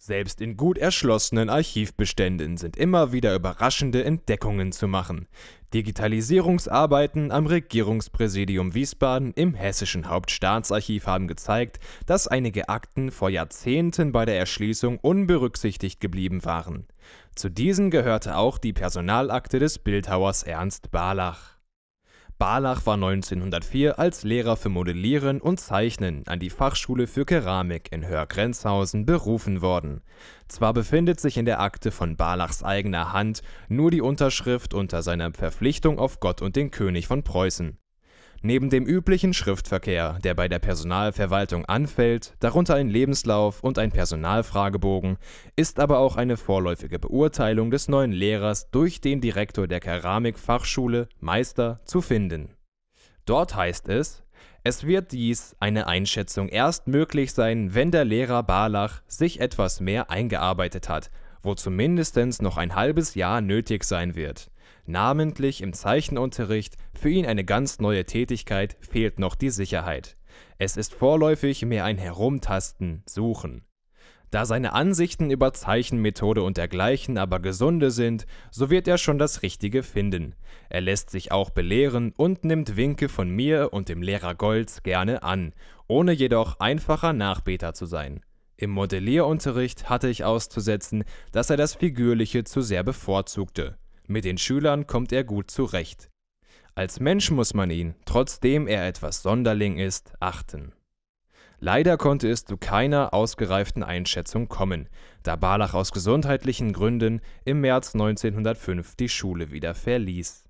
Selbst in gut erschlossenen Archivbeständen sind immer wieder überraschende Entdeckungen zu machen. Digitalisierungsarbeiten am Regierungspräsidium Wiesbaden im Hessischen Hauptstaatsarchiv haben gezeigt, dass einige Akten vor Jahrzehnten bei der Erschließung unberücksichtigt geblieben waren. Zu diesen gehörte auch die Personalakte des Bildhauers Ernst Barlach. Barlach war 1904 als Lehrer für Modellieren und Zeichnen an die Fachschule für Keramik in Hörgrenzhausen berufen worden. Zwar befindet sich in der Akte von Barlachs eigener Hand nur die Unterschrift unter seiner Verpflichtung auf Gott und den König von Preußen. Neben dem üblichen Schriftverkehr, der bei der Personalverwaltung anfällt, darunter ein Lebenslauf und ein Personalfragebogen, ist aber auch eine vorläufige Beurteilung des neuen Lehrers durch den Direktor der Keramikfachschule Meister zu finden. Dort heißt es, es wird dies eine Einschätzung erst möglich sein, wenn der Lehrer Barlach sich etwas mehr eingearbeitet hat, wo zumindest noch ein halbes Jahr nötig sein wird. Namentlich im Zeichenunterricht, für ihn eine ganz neue Tätigkeit, fehlt noch die Sicherheit. Es ist vorläufig mehr ein Herumtasten, Suchen. Da seine Ansichten über Zeichenmethode und dergleichen aber gesunde sind, so wird er schon das Richtige finden. Er lässt sich auch belehren und nimmt Winke von mir und dem Lehrer Golds gerne an, ohne jedoch einfacher Nachbeter zu sein. Im Modellierunterricht hatte ich auszusetzen, dass er das Figürliche zu sehr bevorzugte. Mit den Schülern kommt er gut zurecht. Als Mensch muss man ihn, trotzdem er etwas Sonderling ist, achten. Leider konnte es zu keiner ausgereiften Einschätzung kommen, da Barlach aus gesundheitlichen Gründen im März 1905 die Schule wieder verließ.